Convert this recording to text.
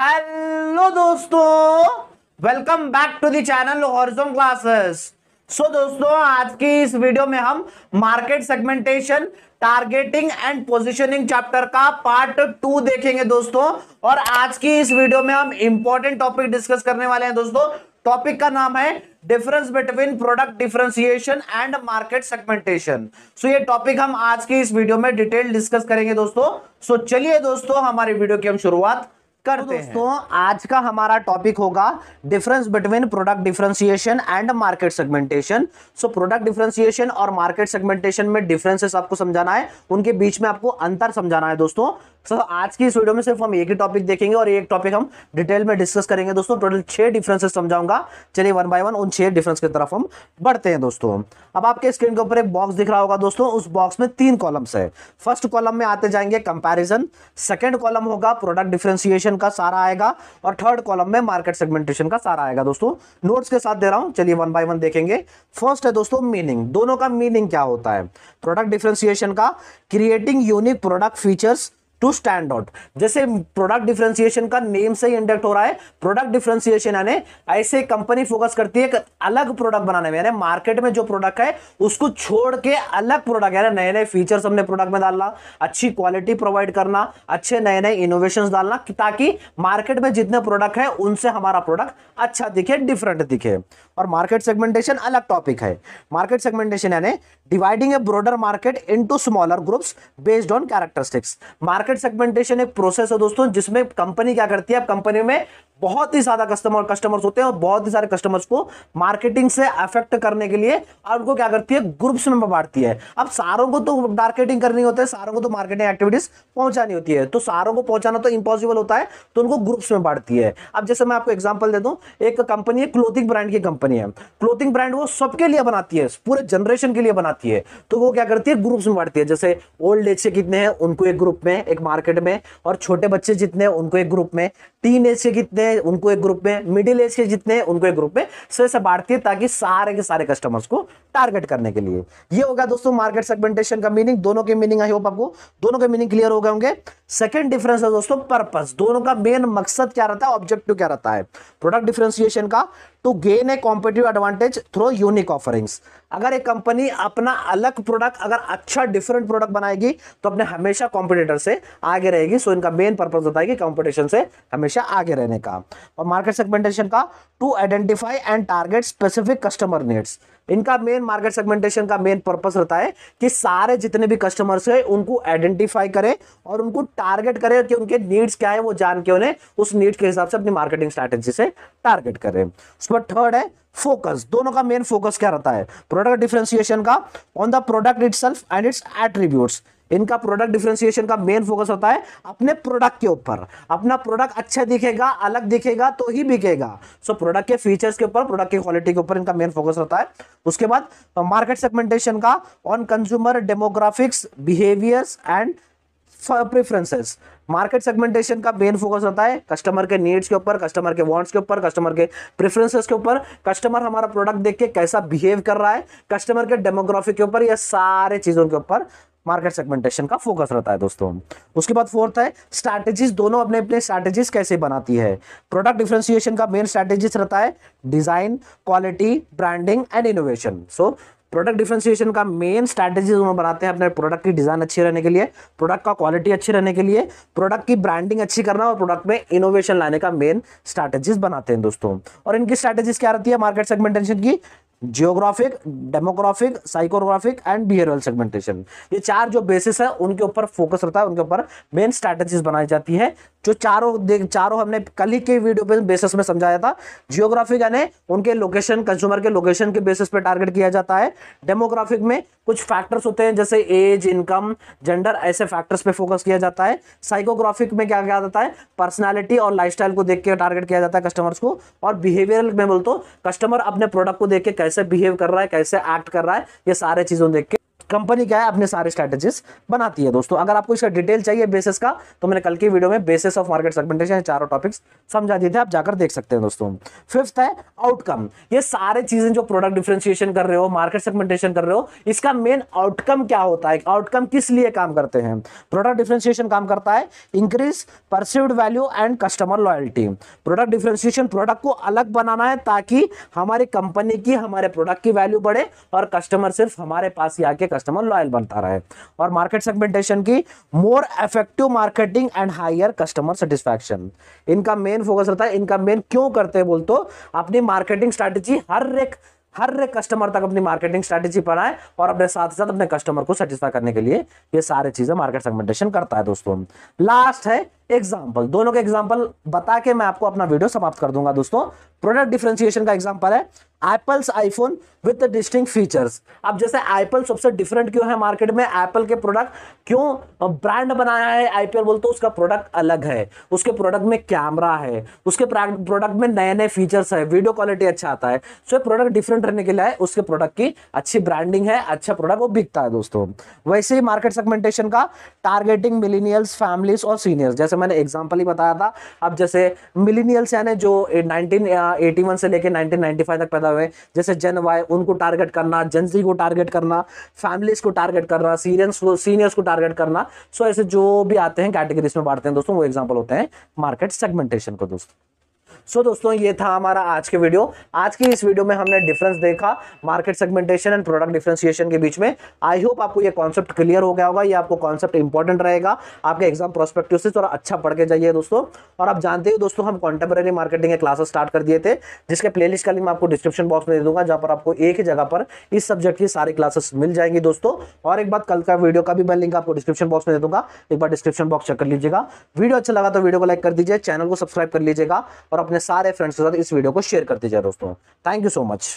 Hello दोस्तों welcome back to the channel horizon classes so दोस्तों आज की इस वीडियो में हम market segmentation targeting and positioning chapter का पार्ट टू देखेंगे दोस्तों और आज की इस वीडियो में हम इंपॉर्टेंट टॉपिक डिस्कस करने वाले हैं दोस्तों टॉपिक का नाम है difference between product differentiation and market segmentation so ये टॉपिक हम आज की इस वीडियो में डिटेल डिस्कस करेंगे दोस्तों सो so, चलिए दोस्तों हमारी वीडियो की हम शुरुआत तो करते तो दोस्तों हैं। आज का हमारा टॉपिक होगा difference between product differentiation and market segmentation so product differentiation और मार्केट सेगमेंटेशन में डिफरेंसेस आपको समझाना है उनके बीच में आपको अंतर समझाना है दोस्तों सो so, आज की इस वीडियो में सिर्फ हम एक ही टॉपिक देखेंगे और एक टॉपिक हम डिटेल में डिस्कस करेंगे दोस्तों टोटल छह डिफरेंसेस समझाऊंगा चलिए वन बाय वन उन छह डिफरेंस की तरफ हम बढ़ते हैं दोस्तों अब आपके स्क्रीन के ऊपर एक बॉक्स दिख रहा होगा दोस्तों उस बॉक्स में तीन कॉलम्स है फर्स्ट कॉलम में आते जाएंगे कंपेरिजन सेकेंड कॉलम होगा प्रोडक्ट डिफ्रेंसिएशन का सारा आएगा और थर्ड कॉलम में मार्केट सेगमेंटेशन का सारा आएगा दोस्तों नोट्स के साथ दे रहा हूँ चलिए वन बाय वन देखेंगे फर्स्ट है दोस्तों मीनिंग दोनों का मीनिंग क्या होता है प्रोडक्ट डिफ्रेंसिएशन का creating unique product features to stand out जैसे प्रोडक्ट डिफ्रेंसिएशन का नेम से ही इंडक्ट हो रहा है प्रोडक्ट डिफ्रेंसिएशन यानी ऐसे कंपनी फोकस करती है एक अलग प्रोडक्ट बनाने में यानी मार्केट में जो प्रोडक्ट है उसको छोड़ के अलग प्रोडक्ट यानी नए नए फीचर्स हमने प्रोडक्ट में डालना अच्छी क्वालिटी प्रोवाइड करना अच्छे नए नए इनोवेशन डालना ताकि मार्केट में जितने प्रोडक्ट है उनसे हमारा प्रोडक्ट अच्छा दिखे डिफरेंट दिखे और मार्केट सेगमेंटेशन अलग टॉपिक है मार्केट सेगमेंटेशन यानी dividing a broader market into smaller groups based on characteristics market market segmentation एक प्रोसेस है दोस्तों जिसमें कंपनी क्या करती है आप कंपनी में बहुत ही ज्यादा कस्टमर कस्टमर्स होते हैं और बहुत ही सारे कस्टमर्स को मार्केटिंग से अफेक्ट करने के लिए और उनको क्या करती है ग्रुप्स में बांटती है अब सारों को तो मार्केटिंग करनी होती है सारों को तो मार्केटिंग एक्टिविटीज पहुंचानी होती है तो सारों को पहुंचाना तो इम्पॉसिबल होता है तो उनको ग्रुप्स में बांटती है अब जैसे मैं आपको एग्जाम्पल दे दूँ एक कंपनी है क्लोथिंग ब्रांड की कंपनी है क्लोथिंग ब्रांड वो सबके लिए बनाती है पूरे जनरेशन के लिए बनाती है तो वो क्या करती है ग्रुप्स में बांटती है जैसे ओल्ड एज से कितने हैं उनको एक ग्रुप में एक मार्केट में और छोटे बच्चे जितने हैं उनको एक ग्रुप में टीन एज से कितने हैं उनको एक ग्रुप में मिडिल एज के जितने हैं उनको एक ग्रुप में सो ऐसा बांटती है ताकि सारे के सारे कस्टमर्स को टारगेट करने के लिए ये होगा दोस्तों मार्केट सेगमेंटेशन का मीनिंग दोनों के मीनिंग आई होप आपको दोनों के मीनिंग क्लियर हो गए होंगे सेकंड डिफरेंस है दोस्तों पर्पस दोनों का मेन मकसद क्या रहता है ऑब्जेक्टिव क्या रहता है प्रोडक्ट डिफ्रेंसिएशन का to gain a competitive advantage through unique offerings अगर एक कंपनी अपना अलग प्रोडक्ट अगर अच्छा डिफरेंट प्रोडक्ट बनाएगी तो अपने हमेशा कॉम्पिटेटर से आगे रहेगी सो इनका मेन पर्पज होता है कि कॉम्पिटिशन से हमेशा आगे रहने का और मार्केट सेगमेंटेशन का to identify and target specific customer needs इनका मेन मार्केट सेगमेंटेशन का मेन पर्पस रहता है कि सारे जितने भी कस्टमर्स हैं उनको आइडेंटिफाई करें और उनको टारगेट करें कि उनके नीड्स क्या है वो जान के उन्हें उस नीड के हिसाब से अपनी मार्केटिंग स्ट्रैटेजी से टारगेट करें उसके बाद थर्ड है फोकस दोनों का मेन फोकस क्या रहता है प्रोडक्ट डिफ्रेंसिएशन का on the product it and its attributes इनका प्रोडक्ट डिफ्रेंसिएशन का मेन फोकस होता है अपने प्रोडक्ट के ऊपर अपना प्रोडक्ट अच्छा दिखेगा अलग दिखेगा तो ही बिकेगा सो प्रोडक्ट के फीचर्स के ऊपर प्रोडक्ट की क्वालिटी के ऊपर इनका मेन फोकस होता है उसके बाद मार्केट तो सेगमेंटेशन का on consumer demographics behaviours and preferences market segmentation का मेन फोकस होता है कस्टमर के नीड्स के ऊपर कस्टमर के वांट्स के ऊपर कस्टमर के प्रेफरेंसेस के ऊपर कस्टमर हमारा प्रोडक्ट देख के कैसा बिहेव कर रहा है कस्टमर के डेमोग्राफिक के ऊपर यह सारे चीज़ों के ऊपर मार्केट सेगमेंटेशन का फोकस रहता है दोस्तों उसके बाद फोर्थ है स्ट्रैटेजीज दोनों अपने अपने स्ट्रैटेजीज कैसे बनाती है प्रोडक्ट डिफ्रेंसिएशन का मेन स्ट्रैटेजीज रहता है design quality branding and innovation so product differentiation का मेन स्ट्रैटेजीज उन्होंने बनाते हैं अपने प्रोडक्ट की डिज़ाइन अच्छी रहने के लिए प्रोडक्ट का क्वालिटी अच्छी रहने के लिए प्रोडक्ट की ब्रांडिंग अच्छी करना और प्रोडक्ट में इनोवेशन लाने का मेन स्ट्रैटेजीज बनाते हैं दोस्तों और इनकी स्ट्रैटेजीज क्या रहती है मार्केट सेगमेंटेशन की geographic demographic psychographic and behavioural segmentation ये चार जो बेसिस है उनके ऊपर फोकस रहता है उनके ऊपर मेन स्ट्रैटेजीज बनाई जाती है जो चारों देख चारों हमने कल ही के वीडियो पे बेसिस में समझाया था जियोग्राफिक यानी उनके लोकेशन कंज्यूमर के लोकेशन के बेसिस पे टारगेट किया जाता है डेमोग्राफिक में कुछ फैक्टर्स होते हैं जैसे एज इनकम जेंडर ऐसे फैक्टर्स पे फोकस किया जाता है साइकोग्राफिक में क्या क्या जाता है पर्सनैलिटी और लाइफ को देख के टारगेट किया जाता है कस्टमर्स को और बिहेवियर में बोलते तो कस्टमर अपने प्रोडक्ट को देख के कैसे बिहेव कर रहा है कैसे एक्ट कर रहा है ये सारे चीजों देख के कंपनी क्या है अपने सारे स्ट्रैटेजीज बनाती है दोस्तों अगर आपको इसका डिटेल चाहिए बेसिस का तो मैंने कल की वीडियो में बेसिस ऑफ मार्केट सेगमेंटेशन चारों टॉपिक्स समझा दिए थे आप जाकर देख सकते हैं दोस्तों फिफ्थ है आउटकम ये सारे चीजें जो प्रोडक्ट डिफ्रेंशिएशन कर रहे हो मार्केट सेगमेंटेशन कर रहे हो इसका मेन आउटकम क्या होता है आउटकम किस लिए काम करते हैं प्रोडक्ट डिफ्रेंशिएशन काम करता है increase perceived value and customer loyalty product differentiation product को अलग बनाना है ताकि हमारी कंपनी की हमारे प्रोडक्ट की वैल्यू बढ़े और कस्टमर सिर्फ हमारे पास ही आके कस्टमर लॉयल बनता रहे और मार्केट सेगमेंटेशन की more effective marketing and higher customer satisfaction इनका मेन फोकस रहता है इनका मेन क्यों करते हैं बोलते अपनी मार्केटिंग स्ट्रैटेजी हर एक हर एक कस्टमर तक अपनी मार्केटिंग स्ट्रैटेजी बनाए और अपने साथ साथ अपने कस्टमर को सेटिस्फाई करने के लिए ये सारी चीजें मार्केट सेगमेंटेशन करता है दोस्तों लास्ट है एग्जाम्पल दोनों के एग्जाम्पल बता के मैं आपको अपना वीडियो समाप्त कर दूंगा दोस्तों प्रोडक्ट डिफ्रेंसिएशन का एग्जाम्पल है Apple's iPhone with distinct features अब जैसे एप्पल सबसे डिफरेंट क्यों है मार्केट में एप्पल के प्रोडक्ट क्यों ब्रांड बनाया है आईपीएल बोलते उसका प्रोडक्ट अलग है उसके प्रोडक्ट में कैमरा है उसके प्रोडक्ट में नए नए फीचर्स है वीडियो क्वालिटी अच्छा आता है सो प्रोडक्ट डिफरेंट रहने के लिए उसके प्रोडक्ट की अच्छी ब्रांडिंग है अच्छा प्रोडक्ट वो बिकता है दोस्तों वैसे ही मार्केट सेगमेंटेशन का टारगेटिंग मिलीनियल्स फैमिलीज और सीनियर्स जैसे मैंने एग्जाम्पल ही बताया था अब जैसे मिलीनियल्स यानी जो 1981 से लेकर 1995 तक पैदा हुए जैसे जन वाई उनको टारगेट करना जेंजी को टारगेट करना फैमिलीज को टारगेट करना सीनियर्स को सीनियर्स को टारगेट करना सो ऐसे जो भी आते हैं कैटेगरीज में बांटते हैं दोस्तों वो एग्जाम्पल होते हैं मार्केट सेगमेंटेशन को दोस्तों सो so, दोस्तों ये था हमारा आज के वीडियो आज की इस वीडियो में हमने डिफरेंस देखा market segmentation and product differentiation के बीच में आई होप आपको ये कॉन्सेप्ट क्लियर हो गया होगा ये आपको कॉन्सेप्ट इंपॉर्टेंट रहेगा आपके एग्जाम प्रोस्पेक्टिव से थोड़ा अच्छा पढ़ के जाइए दोस्तों और आप जानते हो दोस्तों हम कॉन्टेम्प्रेरी मार्केटिंग के क्लासेस स्टार्ट कर दिए थे जिसके लिस्ट का लिंक आपको डिस्क्रिप्शन बॉक्स में दे दूंगा जहाँ पर आपको एक ही जगह पर इस सब्जेक्ट की सारी क्लासेस मिल जाएंगी दोस्तों और एक बात कल का वीडियो का भी मैं लिंक आपको डिस्क्रिप्शन बॉक्स में दे दूंगा एक बार डिस्क्रिप्शन बॉक्स चेक कर लीजिएगा वीडियो अच्छा लगा तो वीडियो को लाइक कर दीजिए चैनल को सब्सक्राइब कर लीजिएगा और अपने सारे फ्रेंड्स के साथ इस वीडियो को शेयर करते जाए दोस्तों थैंक यू सो मच